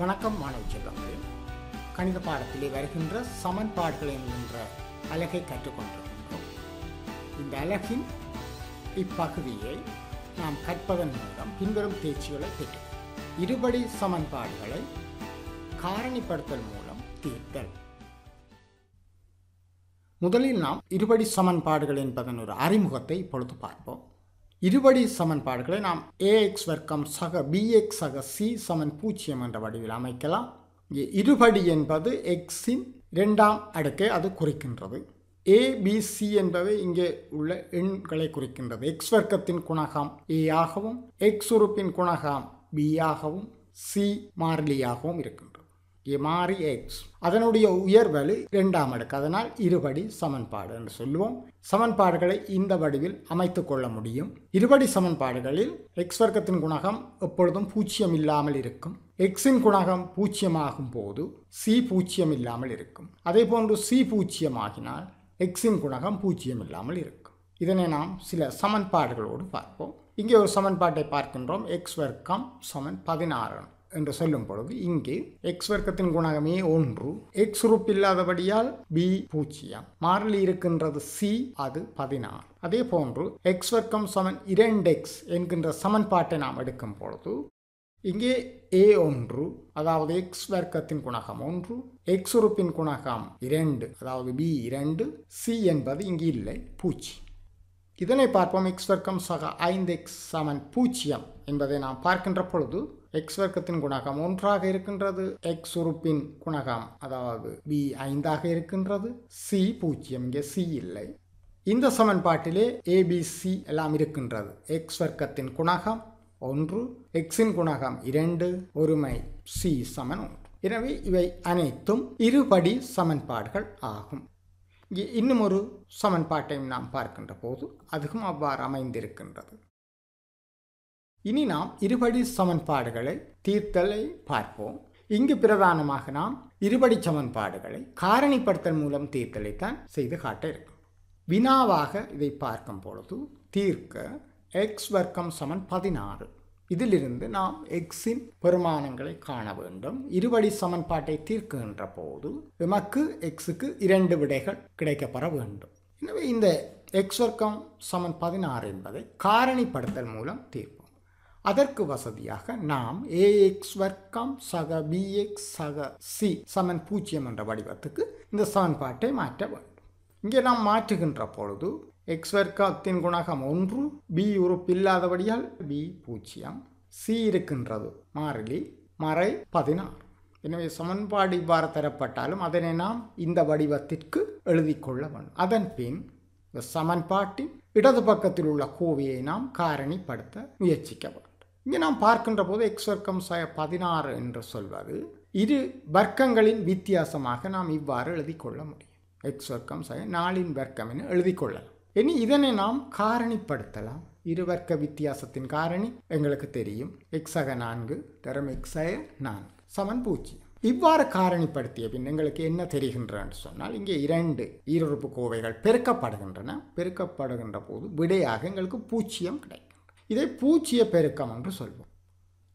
வணக்கம் மாணவ செல்வங்கள் கணித பாடத்திலே வருகின்ற சமன்பாடுகள் என்கின்ற அலகை கற்றுக்கொண்டிருக்கின்றோம் இந்த அலகின் இப்பகுதியை நாம் கற்பதன் மூலம் பின்வரும் தேர்ச்சிகளை பெற்று இருபடி சமன்பாடுகளை காரணிப்படுத்தல் மூலம் தீர்த்தல் முதலில் நாம் இருபடி சமன்பாடுகள் என்பதன் ஒரு அறிமுகத்தை இப்பொழுது பார்ப்போம் இருபடி சமன்பாடுகளை நாம் ஏஎக்ஸ் வர்க்கம் சக பிஎக்ஸ் சக சி சமன் பூஜ்ஜியம் என்ற வடிவில் அமைக்கலாம் இங்கே இருபடி என்பது எக்ஸின் இரண்டாம் அடுக்கை அது குறிக்கின்றது ஏபிசி என்பவை இங்கே உள்ள எண்களை குறிக்கின்றது எக்ஸ் வர்க்கத்தின் குணகம் ஏ ஆகவும் எக்ஸ் உறுப்பின் குணகம் பி ஆகவும் சி மாறிலியாகவும் இருக்கும் எம்ஆர்இ எக்ஸ் அதனுடைய உயர்வலு இரண்டாம் அடுக்கு அதனால் இருபடி சமன்பாடு என்று சொல்லுவோம் சமன்பாடுகளை இந்த வடிவில் அமைத்து கொள்ள முடியும் இருபடி சமன்பாடுகளில் எக்ஸ் வர்க்கத்தின் குணகம் எப்பொழுதும் பூஜ்ஜியம் இல்லாமல் இருக்கும் எக்ஸின் குணகம் பூஜ்ஜியமாகும் போது சி பூஜ்ஜியம் இல்லாமல் இருக்கும் அதே போன்று சி பூஜ்ஜியமாகினால் எக்ஸின் குணகம் பூஜ்ஜியம் இல்லாமல் இருக்கும் இதனை நாம் சில சமன்பாடுகளோடு பார்ப்போம் இங்கே ஒரு சமன்பாட்டை பார்க்கின்றோம் எக்ஸ் வர்க்கம் சமன் பதினாறு என்று சொல்லும் பொழுது இங்கே எக்ஸ் வர்க்கத்தின் குணகமே ஒன்று எக்ஸ் உறுப்பு இல்லாதபடியால் பி பூஜ்ஜியம் மாறலி இருக்கின்றது சி அது பதினாறு அதே போன்று எக்ஸ் வர்க்கம் சமன் இரண்டு எக்ஸ் என்கின்ற சமன்பாட்டை நாம் எடுக்கும் பொழுது இங்கே ஏ ஒன்று அதாவது எக்ஸ் வர்க்கத்தின் குணகம் ஒன்று எக்ஸ் உறுப்பின் குணகம் இரண்டு அதாவது பி இரண்டு சி என்பது இங்கு இல்லை பூச்சி இதனை பார்ப்போம் எக்ஸ் வர்க்கம் சக ஐந்து எக்ஸ் சமன் பூஜ்ஜியம் என்பதை நாம் பார்க்கின்ற பொழுது எக்ஸ் வர்க்கத்தின் குணகம் ஒன்றாக இருக்கின்றது எக்ஸ் உறுப்பின் குணகம் அதாவது பி ஐந்தாக இருக்கின்றது சி பூஜ்ஜியம் இங்கே சி இல்லை இந்த சமன்பாட்டிலே ஏபிசி எல்லாம் இருக்கின்றது எக்ஸ் வர்க்கத்தின் குணகம் ஒன்று எக்ஸின் குணகம் இரண்டு ஒருமை சி சமன் ஒன்று எனவே இவை அனைத்தும் இருபடி சமன்பாடுகள் ஆகும் இன்னும் ஒரு சமன்பாட்டையும் நாம் பார்க்கின்ற போது அதுவும் அவ்வாறு அமைந்திருக்கின்றது இனி நாம் இருபடி சமன்பாடுகளை தீர்த்தலை பார்ப்போம் இங்கு பிரதானமாக நாம் இருபடி சமன்பாடுகளை காரணிப்படுத்தல் மூலம் தீர்த்தலைத்தான் செய்து காட்ட இருக்கும் வினாவாக இதை பார்க்கும் பொழுது தீர்க்க எக்ஸ் வர்க்கம் சமன் பதினாறு இதிலிருந்து நாம் எக்ஸின் பெருமானங்களை காண வேண்டும் இருபடி சமன்பாட்டை தீர்க்கின்ற போது எமக்கு எக்ஸுக்கு இரண்டு விடைகள் கிடைக்கப்பெற வேண்டும் எனவே இந்த எக்ஸ் வர்க்கம் சமன் பதினாறு என்பதை காரணிப்படுத்தல் மூலம் தீர்ப்போம் அதற்கு வசதியாக நாம் ஏ எக்ஸ் வர்க்கம் சக எக்ஸ் சக சி சமன் பூஜ்ஜியம் என்ற வடிவத்துக்கு இந்த சமன்பாட்டை மாற்ற வேண்டும் இங்கே நாம் மாற்றுகின்ற பொழுது எக்ஸ் வர்க்கத்தின் குணகம் ஒன்று பி உறுப்பு இல்லாதபடியால் பி பூஜ்ஜியம் சி இருக்கின்றது மாறிலி மறை பதினாறு எனவே சமன்பாடு இவ்வாறு தரப்பட்டாலும் அதனை நாம் இந்த வடிவத்திற்கு எழுதி கொள்ள வேண்டும் அதன் பின் சமன்பாட்டின் இடது பக்கத்தில் உள்ள கோவையை நாம் காரணிப்படுத்த முயற்சிக்க வேண்டும் இங்கே நாம் பார்க்கின்ற போது எக்ஸ் வர்க்கம் பதினாறு என்று சொல்வது இரு வர்க்கங்களின் வித்தியாசமாக நாம் இவ்வாறு எழுதி கொள்ள முடியும் எக்ஸ் வர்க்கம் நாளின் வர்க்கம் என எழுதி கொள்ளலாம் இனி இதனை நாம் காரணிப்படுத்தலாம் இருவர்க்க வித்தியாசத்தின் காரணி எங்களுக்கு தெரியும் எக்ஸக நான்கு தரம் எக்ஸய நான்கு சமன் பூஜ்ஜியம் இவ்வாறு காரணிப்படுத்திய பின் எங்களுக்கு என்ன தெரிகின்றன்னு சொன்னால் இங்கே இரண்டு ஈருறுப்பு கோவைகள் பெருக்கப்படுகின்றன பெருக்கப்படுகின்ற போது விடையாக எங்களுக்கு பூச்சியம் கிடைக்கும் இதை பூச்சிய பெருக்கம் என்று சொல்வோம்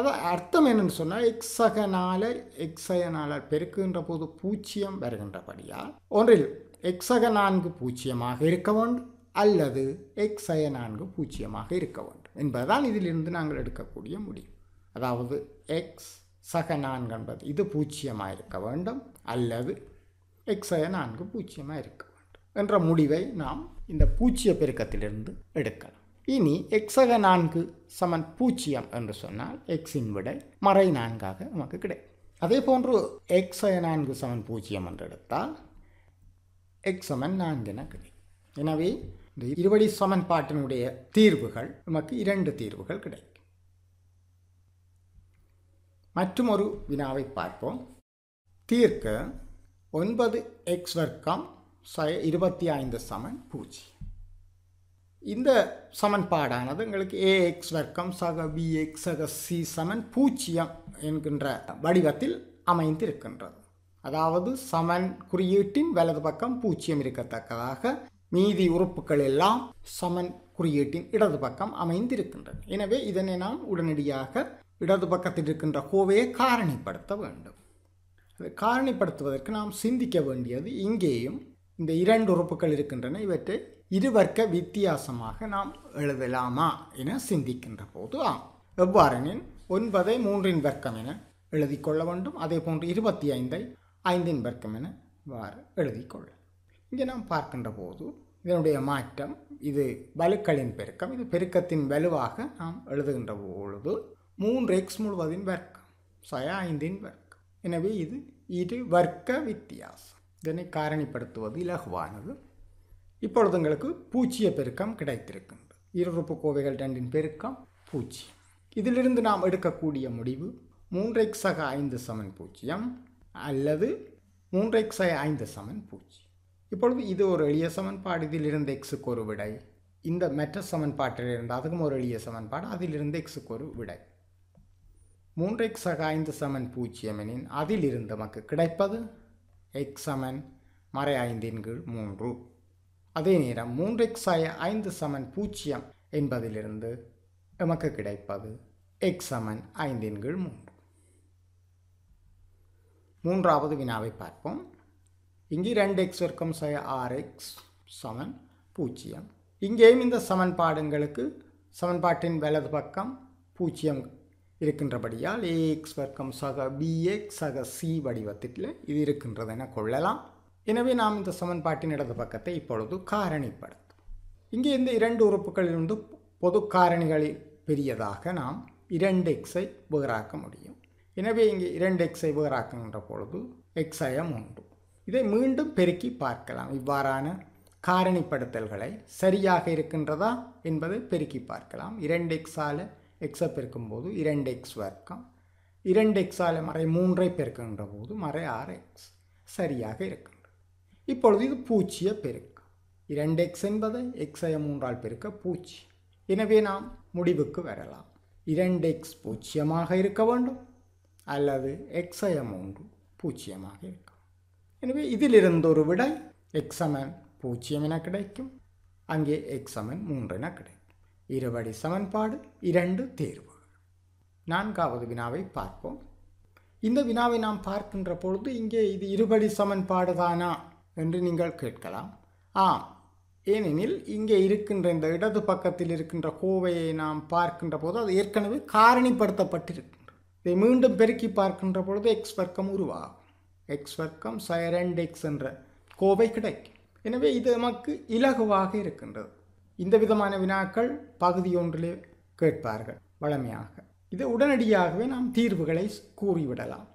அதான் அர்த்தம் என்னென்னு சொன்னால் எக்ஸகனால எக்ஸயனால பெருக்குகின்ற போது பூச்சியம் வருகின்றபடியால் ஒன்றில் எக்ஸக நான்கு பூச்சியமாக இருக்க வேண்டும் அல்லது எக்ஸ் ஐ நான்கு பூஜ்ஜியமாக இருக்க வேண்டும் என்பதுதான் இதிலிருந்து நாங்கள் எடுக்கக்கூடிய முடிவு அதாவது எக்ஸ் சக நான்கு என்பது இது பூஜ்ஜியமாக இருக்க வேண்டும் அல்லது எக்ஸ் ஐ நான்கு பூஜ்ஜியமாக இருக்க வேண்டும் என்ற முடிவை நாம் இந்த பூஜ்ஜிய பெருக்கத்திலிருந்து எடுக்கலாம் இனி எக்ஸக நான்கு சமன் பூஜ்ஜியம் என்று சொன்னால் எக்ஸின் விடை மறை நான்காக நமக்கு கிடைக்கும் அதே போன்று அய நான்கு சமன் பூஜ்ஜியம் என்று எடுத்தால் எக்ஸ் சமன் நான்கு என கிடைக்கும் எனவே இந்த இருவழி சமன்பாட்டினுடைய தீர்வுகள் நமக்கு இரண்டு தீர்வுகள் கிடைக்கும் மற்றும் ஒரு வினாவை பார்ப்போம் தீர்க்க ஒன்பது எக்ஸ் வர்க்கம் இருபத்தி ஐந்து சமன் பூஜ்ஜியம் இந்த சமன்பாடானது எங்களுக்கு ஏ எக்ஸ் வர்க்கம் சக பி எக்ஸ் சக சி சமன் பூஜ்ஜியம் என்கின்ற வடிவத்தில் அமைந்திருக்கின்றது அதாவது சமன் குறியீட்டின் வலது பக்கம் பூஜ்ஜியம் இருக்கத்தக்கதாக மீதி உறுப்புகள் எல்லாம் சமன் குறியீட்டின் இடது பக்கம் அமைந்திருக்கின்றன எனவே இதனை நாம் உடனடியாக இடது பக்கத்தில் இருக்கின்ற கோவையை காரணிப்படுத்த வேண்டும் அதை காரணிப்படுத்துவதற்கு நாம் சிந்திக்க வேண்டியது இங்கேயும் இந்த இரண்டு உறுப்புகள் இருக்கின்றன இவற்றை இருவர்க்க வித்தியாசமாக நாம் எழுதலாமா என சிந்திக்கின்ற போது ஆம் எவ்வாறெனின் ஒன்பதை மூன்றின் வர்க்கம் என எழுதிக்கொள்ள வேண்டும் அதே போன்று இருபத்தி ஐந்தை ஐந்தின் வர்க்கம் என வாறு எழுதிக்கொள்ள இங்கே நாம் பார்க்கின்ற போது இதனுடைய மாற்றம் இது வலுக்களின் பெருக்கம் இது பெருக்கத்தின் வலுவாக நாம் எழுதுகின்ற பொழுது மூன்று எக்ஸ் முழுவதின் வர்க்கம் சய ஐந்தின் வர்க்கம் எனவே இது இரு வர்க்க வித்தியாசம் இதனை காரணிப்படுத்துவது இலகுவானது இப்பொழுது எங்களுக்கு பூச்சிய பெருக்கம் கிடைத்திருக்கின்றது இருறுப்பு கோவைகள் ரெண்டின் பெருக்கம் பூஜ்ஜியம் இதிலிருந்து நாம் எடுக்கக்கூடிய முடிவு மூன்றை சக ஐந்து சமன் பூஜ்ஜியம் அல்லது மூன்றை சக ஐந்து சமன் பூஜ்ஜியம் இப்பொழுது இது ஒரு எளிய சமன்பாடு இதிலிருந்து எக்ஸுக்கு ஒரு விடை இந்த சமன்பாட்டில் இருந்து அதுக்கும் ஒரு எளிய சமன்பாடு அதிலிருந்து எக்ஸுக்கு ஒரு விடை மூன்று எக்ஸ் ஐந்து சமன் பூஜ்ஜியம் எனின் அதிலிருந்து நமக்கு கிடைப்பது எக்ஸ் சமன் மறை ஐந்தின் கீழ் மூன்று அதே நேரம் மூன்று எக்ஸ் ஆய ஐந்து சமன் பூஜ்ஜியம் என்பதிலிருந்து நமக்கு கிடைப்பது எக்ஸ் சமன் ஐந்தின் கீழ் மூன்று மூன்றாவது வினாவை பார்ப்போம் இங்கே രണ്ട് എക്സ് വർക്കംസായ ആറ് എക്സ് സമൻ പൂജ്യം இங்கேயும் இந்த சமன்பாடுங்களுக்கு சமன்பாட்டின் வலது பக்கம் பூஜ்ஜியம் இருக்கின்றபடியால் ஏஎக்ஸ் வர்க்கம் சக பிஎக்ஸ் சக சி வடிவத்தில் இது இருக்கின்றது என கொள்ளலாம் எனவே நாம் இந்த சமன்பாட்டின் இடது பக்கத்தை இப்பொழுது காரணிப்படுத்தும் இங்கே இந்த இரண்டு உறுப்புகளிலிருந்து பொது காரணிகளில் பெரியதாக நாம் இரண்டு எக்ஸை வேறாக்க முடியும் எனவே இங்கே இரண்டு எக்ஸை வேறாக்குகின்ற பொழுது எக்ஸயம் உண்டு இதை மீண்டும் பெருக்கி பார்க்கலாம் இவ்வாறான காரணிப்படுத்தல்களை சரியாக இருக்கின்றதா என்பதை பெருக்கி பார்க்கலாம் இரண்டு எக்ஸால் எக்ஸை பெருக்கும்போது இரண்டு எக்ஸ் வர்க்கம் இரண்டு எக்ஸால் மறை மூன்றை பெருக்கின்ற போது மறை ஆறு எக்ஸ் சரியாக இருக்கின்றது இப்பொழுது இது பூச்சிய பெருக்கம் இரண்டு எக்ஸ் என்பதை எக்ஸை மூன்றால் பெருக்க பூச்சி எனவே நாம் முடிவுக்கு வரலாம் இரண்டு எக்ஸ் பூச்சியமாக இருக்க வேண்டும் அல்லது எக்ஸைய மூன்று பூச்சியமாக இருக்க எனவே இதிலிருந்து ஒரு விடை எக்ஸமன் பூஜ்ஜியம் என கிடைக்கும் அங்கே எக்ஸமன் மூன்று என கிடைக்கும் இருபடி சமன்பாடு இரண்டு தேர்வு நான்காவது வினாவை பார்ப்போம் இந்த வினாவை நாம் பார்க்கின்ற பொழுது இங்கே இது இருபடி சமன்பாடு தானா என்று நீங்கள் கேட்கலாம் ஆம் ஏனெனில் இங்கே இருக்கின்ற இந்த இடது பக்கத்தில் இருக்கின்ற கோவையை நாம் பார்க்கின்ற போது அது ஏற்கனவே காரணிப்படுத்தப்பட்டிருக்கின்றது இதை மீண்டும் பெருக்கி பார்க்கின்ற பொழுது எக்ஸ் வர்க்கம் உருவாகும் எக்ஸ் வர்க்கம் சைரண்ட் எக்ஸ் என்ற கோவை கிடைக்கும் எனவே இது நமக்கு இலகுவாக இருக்கின்றது இந்த விதமான வினாக்கள் பகுதி ஒன்றிலே கேட்பார்கள் வளமையாக இது உடனடியாகவே நாம் தீர்வுகளை கூறிவிடலாம்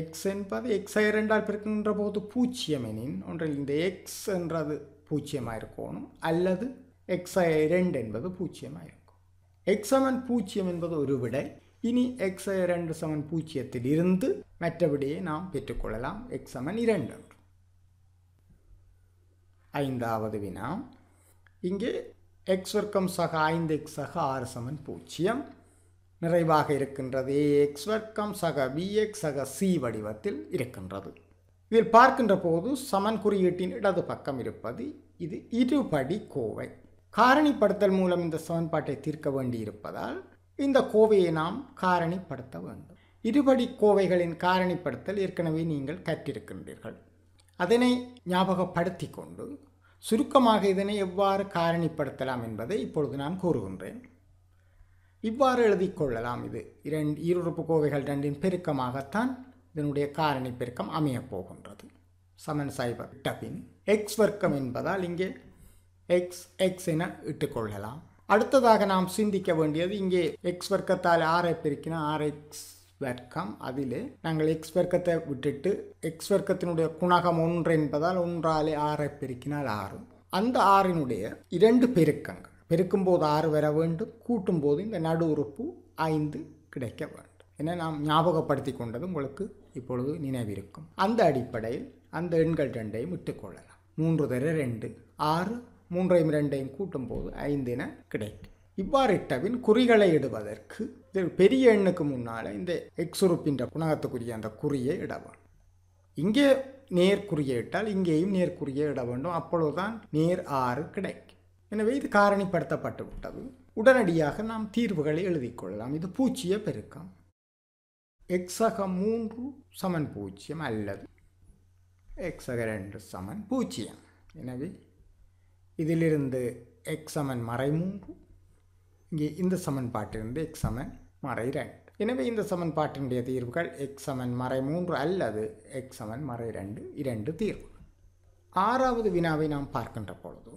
எக்ஸ் என்பது எக்ஸ் இரண்டால் பிறக்கின்ற போது பூஜ்ஜியம் எனின் ஒன்றில் இந்த எக்ஸ் என்றது பூஜ்ஜியமாக இருக்கணும் அல்லது எக்ஸ் இரண்டு என்பது பூஜ்ஜியமாக இருக்கும் அமன் பூச்சியம் என்பது ஒரு விடை இனி எக்ஸ் இரண்டு சமன் பூஜ்ஜியத்தில் இருந்து மற்றபடியே நாம் பெற்றுக்கொள்ளலாம் எக்ஸ் சமன் இரண்டு ஐந்தாவது வினா இங்கே எக்ஸ் வர்க்கம் சக ஐந்து எக்ஸ் சக ஆறு சமன் பூஜ்ஜியம் நிறைவாக இருக்கின்றது ஏ எக்ஸ் வர்க்கம் சக பிஎக்ஸ் சக சி வடிவத்தில் இருக்கின்றது இதில் பார்க்கின்ற போது சமன் குறியீட்டின் இடது பக்கம் இருப்பது இது இருபடி கோவை காரணிப்படுத்தல் மூலம் இந்த சமன்பாட்டை தீர்க்க வேண்டியிருப்பதால் இந்த கோவையை நாம் காரணிப்படுத்த வேண்டும் இருபடி கோவைகளின் காரணிப்படுத்தல் ஏற்கனவே நீங்கள் கற்றிருக்கின்றீர்கள் அதனை ஞாபகப்படுத்தி கொண்டு சுருக்கமாக இதனை எவ்வாறு காரணிப்படுத்தலாம் என்பதை இப்பொழுது நான் கூறுகின்றேன் இவ்வாறு எழுதி கொள்ளலாம் இது இரண்டு ஈருறுப்பு கோவைகள் ரெண்டின் பெருக்கமாகத்தான் இதனுடைய காரணி பெருக்கம் அமையப் போகின்றது சமன் சைபர் டபின் எக்ஸ் வர்க்கம் என்பதால் இங்கே எக்ஸ் எக்ஸ் என இட்டுக்கொள்ளலாம் அடுத்ததாக நாம் சிந்திக்க வேண்டியது இங்கே எக்ஸ் வர்க்கத்தால் ஆரை பெருக்கினா ஆர் எக்ஸ் வர்க்கம் அதில் நாங்கள் எக்ஸ் வர்க்கத்தை விட்டுட்டு எக்ஸ் வர்க்கத்தினுடைய குணகம் ஒன்று என்பதால் ஒன்றாலே ஆரை பெருக்கினால் ஆறு அந்த ஆறினுடைய இரண்டு பெருக்கங்கள் பெருக்கும் போது ஆறு வர வேண்டும் கூட்டும் போது இந்த நடு உறுப்பு ஐந்து கிடைக்க வேண்டும் என நாம் ஞாபகப்படுத்தி கொண்டது உங்களுக்கு இப்பொழுது நினைவிருக்கும் அந்த அடிப்படையில் அந்த எண்கள் ரெண்டையும் விட்டுக்கொள்ளலாம் மூன்று தர ரெண்டு ஆறு மூன்றையும் இரண்டையும் கூட்டும் போது ஐந்து என கிடைக்கும் இவ்வாறிட்டவின் குறிகளை இடுவதற்கு பெரிய எண்ணுக்கு முன்னால் இந்த எக்ஸுருப்பின்ற குணகத்துக்குரிய அந்த குறியை இடவும் இங்கே நேர்குறியை இட்டால் இங்கேயும் நேர் இட வேண்டும் அப்பொழுதுதான் நேர் ஆறு கிடைக்கும் எனவே இது காரணிப்படுத்தப்பட்டு விட்டது உடனடியாக நாம் தீர்வுகளை எழுதி கொள்ளலாம் இது பூச்சிய பெருக்கம் எக்ஸக மூன்று சமன் பூச்சியம் அல்லது எக்ஸக ரெண்டு சமன் பூஜ்ஜியம் எனவே இதிலிருந்து எக்ஸ் சமன் மூன்று இங்கே இந்த சமன்பாட்டிலிருந்து எக்ஸ் சமன் மறை ரெண்டு எனவே இந்த சமன்பாட்டினுடைய தீர்வுகள் எக்ஸ் சமன் மறை மூன்று அல்லது எக்ஸ் சமன் மறை ரெண்டு இரண்டு தீர்வு ஆறாவது வினாவை நாம் பார்க்கின்ற பொழுது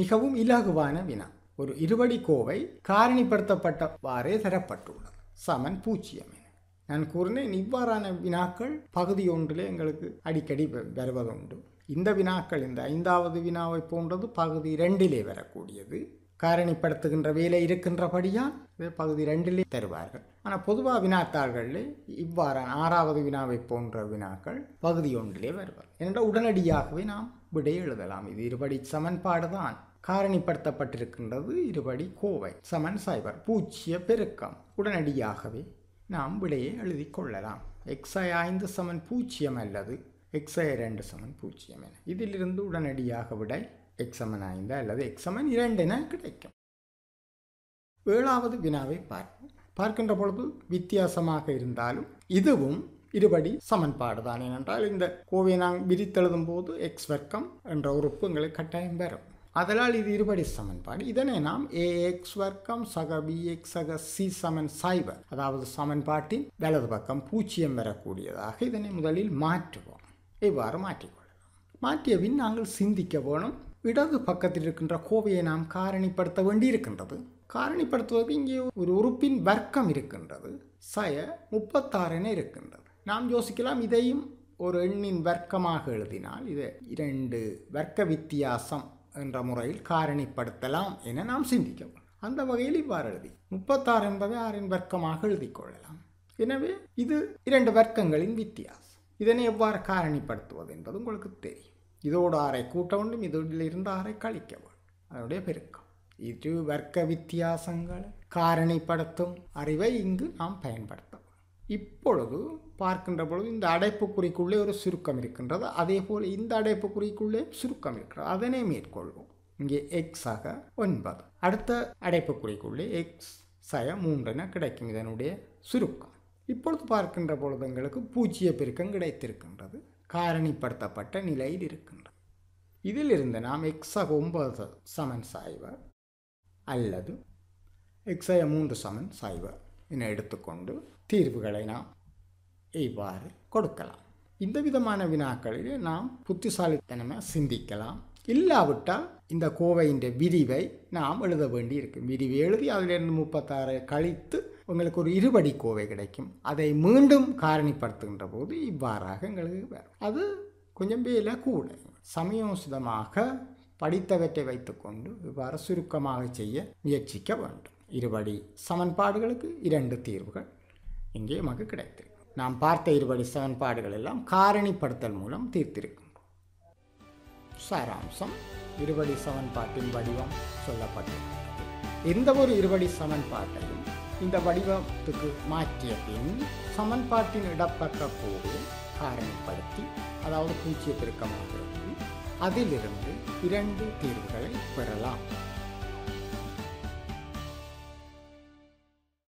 மிகவும் இலகுவான வினா ஒரு இருபடி கோவை காரணிப்படுத்தப்பட்டவாறே தரப்பட்டுள்ளது சமன் பூஜ்ஜியம் என நான் கூறினேன் இவ்வாறான வினாக்கள் பகுதி ஒன்றிலே எங்களுக்கு அடிக்கடி வருவதுண்டு இந்த வினாக்கள் இந்த ஐந்தாவது வினாவை போன்றது பகுதி ரெண்டிலே வரக்கூடியது காரணிப்படுத்துகின்ற வேலை இருக்கின்றபடியால் இதை பகுதி ரெண்டிலே தருவார்கள் ஆனால் பொதுவாக வினாத்தாள்களில் இவ்வாறான ஆறாவது வினாவை போன்ற வினாக்கள் பகுதி ஒன்றிலே வருவார் என்ற உடனடியாகவே நாம் விடை எழுதலாம் இது இருபடி சமன்பாடு தான் காரணிப்படுத்தப்பட்டிருக்கின்றது இருபடி கோவை சமன் சைபர் பூச்சிய பெருக்கம் உடனடியாகவே நாம் விடையை எழுதி கொள்ளலாம் எக்ஸை ஐந்து சமன் பூச்சியம் அல்லது எக்ஸ இரண்டு சமன் பூஜ்ஜியம் என இதிலிருந்து உடனடியாக விடை எக்ஸமன் ஐந்து அல்லது எக்ஸமன் இரண்டு என கிடைக்கும் ஏழாவது வினாவை பார்ப்போம் பார்க்கின்ற பொழுது வித்தியாசமாக இருந்தாலும் இதுவும் இருபடி சமன்பாடு தான் ஏனென்றால் இந்த கோவை நாங்கள் விரித்தெழுதும் போது எக்ஸ் வர்க்கம் என்ற உறுப்பு எங்களுக்கு கட்டாயம் பெறும் அதனால் இது இருபடி சமன்பாடு இதனை நாம் ஏ எக்ஸ் வர்க்கம் சக பி எக்ஸ் சக சி சமன் சைவர் அதாவது சமன்பாட்டின் வலது பக்கம் பூஜ்ஜியம் பெறக்கூடியதாக இதனை முதலில் மாற்றுவோம் இவ்வாறு மாற்றிக்கொள்ளலாம் மாற்றிய பின் நாங்கள் சிந்திக்க போனோம் இடது பக்கத்தில் இருக்கின்ற கோவையை நாம் காரணிப்படுத்த வேண்டி இருக்கின்றது காரணிப்படுத்துவதற்கு இங்கே ஒரு உறுப்பின் வர்க்கம் இருக்கின்றது சய முப்பத்தாறு என இருக்கின்றது நாம் யோசிக்கலாம் இதையும் ஒரு எண்ணின் வர்க்கமாக எழுதினால் இதை இரண்டு வர்க்க வித்தியாசம் என்ற முறையில் காரணிப்படுத்தலாம் என நாம் சிந்திக்கலாம் அந்த வகையில் இவ்வாறு எழுதி முப்பத்தாறு என்பதை ஆறின் வர்க்கமாக எழுதி கொள்ளலாம் எனவே இது இரண்டு வர்க்கங்களின் வித்தியாசம் இதனை எவ்வாறு காரணிப்படுத்துவது என்பது உங்களுக்கு தெரியும் இதோடு ஆரை கூட்ட வேண்டும் இதோடிலிருந்து ஆரை கழிக்க வேண்டும் அதனுடைய பெருக்கம் இது வர்க்க வித்தியாசங்கள் காரணிப்படுத்தும் அறிவை இங்கு நாம் பயன்படுத்த இப்பொழுது பார்க்கின்ற பொழுது இந்த அடைப்புக்குறிக்குள்ளே ஒரு சுருக்கம் இருக்கின்றது அதே போல் இந்த அடைப்புக்குறிக்குள்ளே சுருக்கம் இருக்கிறது அதனை மேற்கொள்வோம் இங்கே எக்ஸ் ஆக ஒன்பது அடுத்த அடைப்புக்குறிக்குள்ளே எக்ஸ் சய மூன்றென கிடைக்கும் இதனுடைய சுருக்கம் இப்பொழுது பார்க்கின்ற பொழுது எங்களுக்கு பூச்சிய பெருக்கம் கிடைத்திருக்கின்றது காரணிப்படுத்தப்பட்ட நிலையில் இருக்கின்றது இதிலிருந்து நாம் எக்ஸ ஒன்பது சமன் சாய்வர் அல்லது எக்ஸய மூன்று சமன் சாய்வர் என எடுத்துக்கொண்டு தீர்வுகளை நாம் இவ்வாறு கொடுக்கலாம் இந்த விதமான வினாக்களில் நாம் புத்திசாலித்தனமாக சிந்திக்கலாம் இல்லாவிட்டால் இந்த கோவையின் விரிவை நாம் எழுத வேண்டி இருக்கும் விரிவை எழுதி அதிலிருந்து முப்பத்தாறு கழித்து உங்களுக்கு ஒரு இருபடி கோவை கிடைக்கும் அதை மீண்டும் காரணிப்படுத்துகின்ற போது இவ்வாறாக எங்களுக்கு அது கொஞ்சம் வேலை கூட சமயோசிதமாக படித்தவற்றை வைத்துக்கொண்டு இவ்வாறு சுருக்கமாக செய்ய முயற்சிக்க வேண்டும் இருபடி சமன்பாடுகளுக்கு இரண்டு தீர்வுகள் இங்கே நமக்கு கிடைத்திருக்கு நாம் பார்த்த இருபடி சமன்பாடுகள் எல்லாம் காரணிப்படுத்தல் மூலம் தீர்த்திருக்கும் சாராம்சம் இருபடி சமன்பாட்டின் வடிவம் சொல்லப்பட்டது எந்த ஒரு இருபடி சமன்பாட்டையும் இந்த வடிவத்துக்கு மாற்றிய பின் சமன்பாட்டின் இடப்பக்க கூறு காரணப்படுத்தி அதாவது பூஜ்ஜிய பெருக்கமாகிறது அதிலிருந்து இரண்டு தீர்வுகளை பெறலாம்